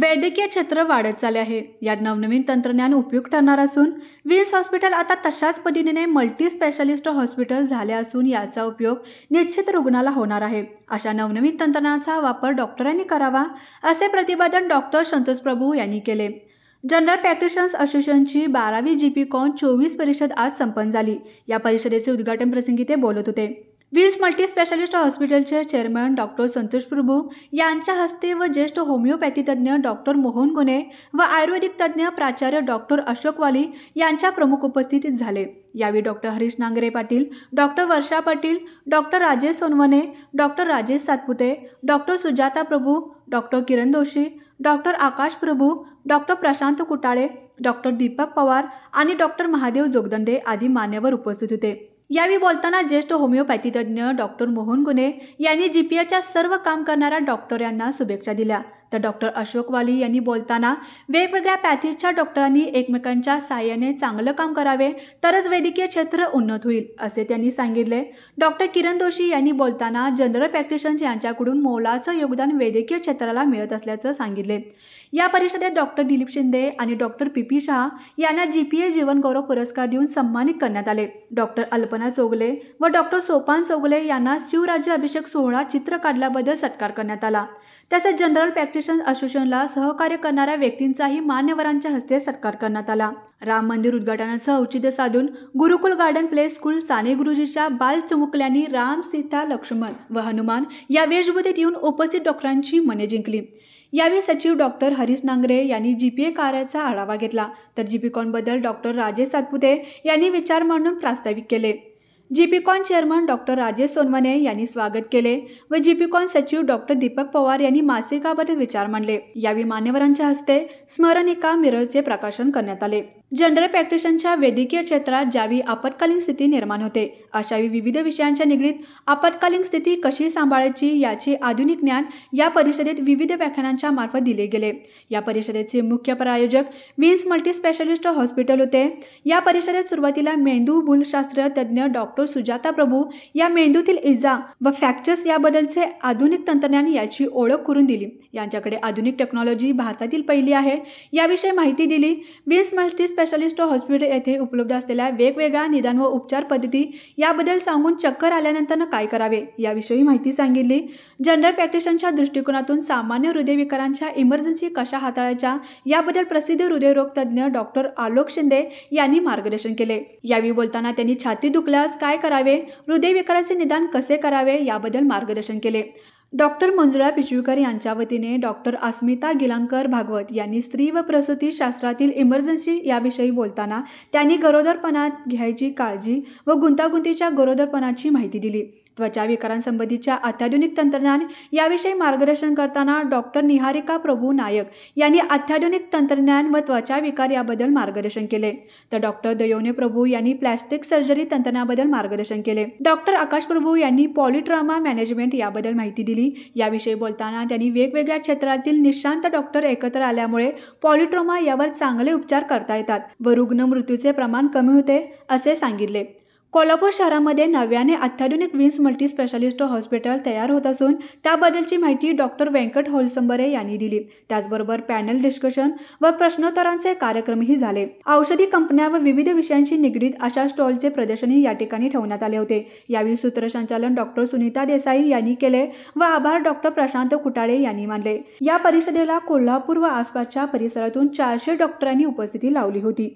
वैद्यकीय क्षेत्र वाढत चाले आहे यात नवनवीन तंत्रज्ञान उपयुक्त ठरणार असून विल्स हॉस्पिटल आता तशाच पद्धतीने मल्टी स्पेशालिस्ट हॉस्पिटल झाले असून याचा उपयोग निश्चित रुग्णाला होणार आहे अशा नवनवीन तंत्रज्ञानाचा वापर डॉक्टरांनी करावा असे प्रतिपादन डॉक्टर संतोष प्रभू यांनी केले जनरल प्रॅक्टिशन्स असोसिएशनची बारावी जी पी कॉन चोवीस परिषद आज संपन्न झाली या परिषदेचे उद्घाटन प्रसंगी ते बोलत होते विल्स मल्टीस्पेशालिस्ट हॉस्पिटलचे चेअरमन डॉक्टर संतोष प्रभू यांच्या हस्ते व ज्येष्ठ होमिओपॅथी तज्ज्ञ डॉक्टर मोहन गुणे व आयुर्वेदिक तज्ज्ञ प्राचार्य डॉक्टर अशोक वाली यांच्या प्रमुख उपस्थितीत झाले यावेळी doctor Harish Nangare Patil doctor Varsha Patil doctor Rajesh Sonawane doctor Rajesh Satpute doctor Sujata Prabhu doctor Kiran Joshi doctor Akash Prabhu doctor Prashant Kutale doctor Deepak Pawar आणि डॉक्टर महादेव जोगदंडे आदी मान्यवर उपस्थित होते यावेळी बोलताना ज्येष्ठ होमिओपॅथी तज्ज्ञ डॉक्टर मोहन गुन्हे यांनी जीपीएच्या सर्व काम करणाऱ्या यांना शुभेच्छा दिल्या तर डॉक्टर अशोक वाली यांनी बोलताना वेगवेगळ्या पॅथीच्या डॉक्टरांनी एकमेकांच्या साहाय्याने चांगलं काम करावे तरच वैद्यकीय क्षेत्र उन्नत होईल असे त्यांनी सांगितले डॉक्टर किरण दोशी यांनी बोलताना जनरल प्रॅक्टिशन्स यांच्याकडून मोलाचं योगदान वैद्यकीय क्षेत्राला मिळत असल्याचं सांगितले या परिषदेत डॉक्टर दिलीप शिंदे आणि डॉक्टर पी पी शाह यांना जी पी ए जीवनगौरव पुरस्कार देऊन सन्मानित करण्यात आले डॉक्टर अल्पना चोगले व डॉक्टर सोपान चोगले यांना शिवराज्य अभिषेक सोहळा चित्र काढल्याबद्दल सत्कार करण्यात आला तसेच जनरल प्रॅक्टिशन असोसिएशनला सहकार्य करणाऱ्या व्यक्तींचाही मान्यवरांच्या हस्ते सत्कार करण्यात आला राम मंदिर उद्घाटनाचं औचित्य साधून Gurukul garden play school Sane गुरुजीच्या बाल चमुकल्यांनी राम सीता लक्ष्मण व हनुमान या वेशभूतीत येऊन उपस्थित डॉक्टरांची मने जिंकली यावेळी सचिव डॉक्टर हरीश नांगरे यांनी जी पी ए कार्याचा आढावा घेतला तर जीपीकॉनबद्दल डॉक्टर राजेश सातपुते यांनी विचार मांडून प्रास्ताविक केले GPCON chairman doctor Rajesh Sonawane यांनी स्वागत केले व जीपीकॉन सचिव डॉक्टर दीपक पवार यांनी मासिकाबद्दल विचार मांडले यावेळी मान्यवरांच्या हस्ते स्मरणिका मिररचे प्रकाशन करण्यात आले जनरल प्रॅक्टिशनच्या वैद्यकीय क्षेत्रात ज्यावेळी आपत्कालीन स्थिती निर्माण होते अशावेळी विविध विषयांच्या निगडीत आपत्कालीन स्थिती कशी सांभाळायची याचे आधुनिक ज्ञान या परिषदेत विविध व्याख्यानांच्या मार्फत दिले गेले या परिषदेचे मुख्य प्रायोजक विन्स मल्टीस्पेशालिस्ट हॉस्पिटल होते या परिषदेत सुरुवातीला मेंदू भूलशास्त्र तज्ज्ञ डॉ डॉक्टर सुजाता प्रभू या मेंदूतील इजा व फ्रॅक्चर्स याबद्दलचे आधुनिक तंत्रज्ञान याची ओळख करून दिली यांच्याकडे आधुनिक टेक्नॉलॉजी भारतातील पहिली आहे याविषयी माहिती दिली वीस मल्टी स्पेशालिस्ट हॉस्पिटल येथे उपलब्ध असलेल्या वेगवेगळ्या निदान व उपचार पद्धती याबद्दल सांगून चक्कर आल्यानंतर काय करावे याविषयी माहिती सांगितली जनरल प्रॅक्टिशनच्या दृष्टिकोनातून सामान्य हृदयविकारांच्या इमर्जन्सी कशा हाताळायच्या याबद्दल प्रसिद्ध हृदयरोग तज्ज्ञ डॉक्टर आलोक शिंदे यांनी मार्गदर्शन केले यावेळी बोलताना त्यांनी छाती दुखल्यास काय करावे हृदयविकाराचे निदान कसे करावे याबद्दल मार्गदर्शन केले डॉक्टर मंजुळा पिशवीकर यांच्या वतीने डॉक्टर अस्मिता गिलांकर भागवत यांनी स्त्री व प्रसूती शास्त्रातील इमर्जन्सी याविषयी बोलताना त्यांनी गरोदरपणात घ्यायची काळजी व गुंतागुंतीच्या गरोदरपणाची माहिती दिली त्वचा विकारांसंबंधीच्या अत्याधुनिक तंत्रज्ञान याविषयी मार्गदर्शन करताना डॉक्टर निहारिका प्रभू नायक यांनी अत्याधुनिक तंत्रज्ञान व त्वचा याबद्दल मार्गदर्शन केले तर डॉक्टर दयोने प्रभू यांनी प्लॅस्टिक सर्जरी तंत्रज्ञाबद्दल मार्गदर्शन केले डॉक्टर आकाश प्रभू यांनी पॉलिट्रामा मॅनेजमेंट याबद्दल माहिती दिली याविषयी बोलताना त्यांनी वेगवेगळ्या क्षेत्रातील निशांत डॉक्टर एकत्र आल्यामुळे पॉलिट्रोमा यावर चांगले उपचार करता येतात व रुग्ण मृत्यूचे प्रमाण कमी होते असे सांगितले कोल्हापूर शहरामध्ये नव्याने अत्याधुनिक विन्स मल्टी स्पेशालिस्ट हॉस्पिटल तयार होत असून त्याबद्दलची माहिती डॉक्टर व्यंकट होलसंबरे यांनी दिली त्याचबरोबर पॅनल डिस्कशन व प्रश्नोत्तरांचे कार्यक्रमही झाले औषधी कंपन्या व विविध विषयांशी निगडीत अशा स्टॉलचे प्रदर्शनही या ठिकाणी ठेवण्यात आले होते यावेळी सूत्रसंचालन डॉक्टर सुनीता देसाई यांनी केले व आभार डॉक्टर प्रशांत कुटाळे यांनी मानले या परिषदेला कोल्हापूर व आसपासच्या परिसरातून चारशे डॉक्टरांनी उपस्थिती लावली होती